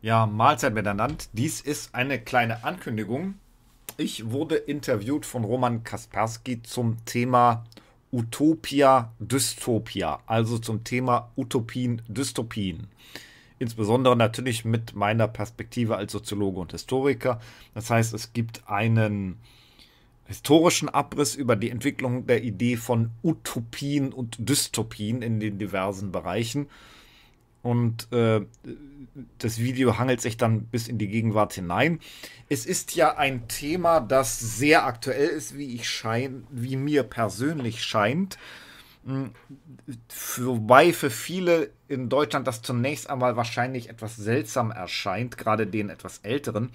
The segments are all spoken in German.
Ja, Mahlzeit miteinander. Dies ist eine kleine Ankündigung. Ich wurde interviewt von Roman Kaspersky zum Thema Utopia, Dystopia, also zum Thema Utopien, Dystopien. Insbesondere natürlich mit meiner Perspektive als Soziologe und Historiker. Das heißt, es gibt einen historischen Abriss über die Entwicklung der Idee von Utopien und Dystopien in den diversen Bereichen und äh, das Video hangelt sich dann bis in die Gegenwart hinein. Es ist ja ein Thema, das sehr aktuell ist, wie ich schein, wie mir persönlich scheint. Hm, wobei für viele in Deutschland das zunächst einmal wahrscheinlich etwas seltsam erscheint, gerade den etwas älteren.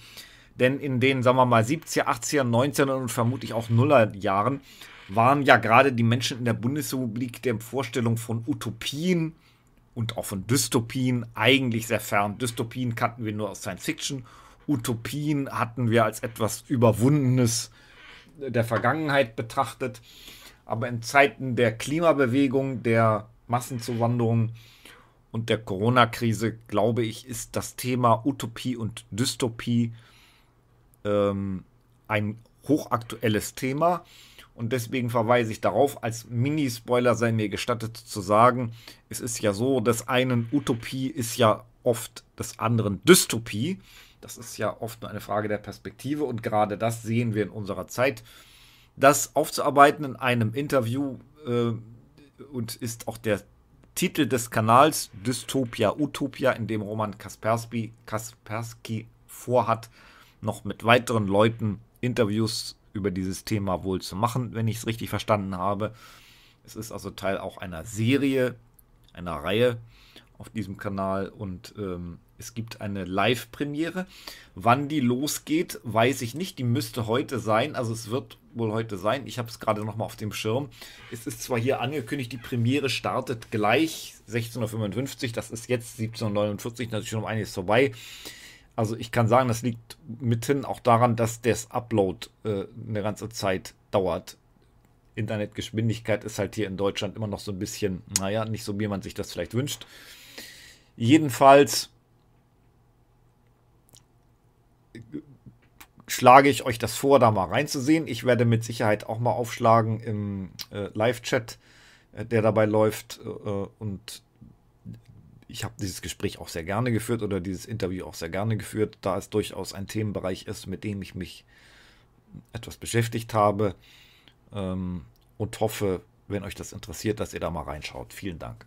Denn in den, sagen wir mal, 70er, 80er, 90er und vermutlich auch Nullerjahren waren ja gerade die Menschen in der Bundesrepublik der Vorstellung von Utopien, und auch von Dystopien eigentlich sehr fern. Dystopien kannten wir nur aus Science Fiction. Utopien hatten wir als etwas Überwundenes äh, der Vergangenheit betrachtet. Aber in Zeiten der Klimabewegung, der Massenzuwanderung und der Corona-Krise, glaube ich, ist das Thema Utopie und Dystopie ähm, ein hochaktuelles Thema. Und deswegen verweise ich darauf, als Mini-Spoiler sei mir gestattet zu sagen, es ist ja so, dass einen Utopie ist ja oft des anderen Dystopie. Das ist ja oft nur eine Frage der Perspektive und gerade das sehen wir in unserer Zeit. Das aufzuarbeiten in einem Interview äh, und ist auch der Titel des Kanals Dystopia Utopia, in dem Roman Kaspersky, Kaspersky vorhat, noch mit weiteren Leuten Interviews zu über dieses Thema wohl zu machen, wenn ich es richtig verstanden habe. Es ist also Teil auch einer Serie, einer Reihe auf diesem Kanal und ähm, es gibt eine Live-Premiere. Wann die losgeht, weiß ich nicht. Die müsste heute sein. Also es wird wohl heute sein. Ich habe es gerade nochmal auf dem Schirm. Es ist zwar hier angekündigt, die Premiere startet gleich 16.55 Uhr. Das ist jetzt 17.49 Uhr. Natürlich schon um einiges vorbei. Also ich kann sagen, das liegt mithin auch daran, dass das Upload äh, eine ganze Zeit dauert. Internetgeschwindigkeit ist halt hier in Deutschland immer noch so ein bisschen, naja, nicht so, wie man sich das vielleicht wünscht. Jedenfalls schlage ich euch das vor, da mal reinzusehen. Ich werde mit Sicherheit auch mal aufschlagen im äh, Live-Chat, äh, der dabei läuft. Äh, und ich habe dieses Gespräch auch sehr gerne geführt oder dieses Interview auch sehr gerne geführt, da es durchaus ein Themenbereich ist, mit dem ich mich etwas beschäftigt habe ähm, und hoffe, wenn euch das interessiert, dass ihr da mal reinschaut. Vielen Dank.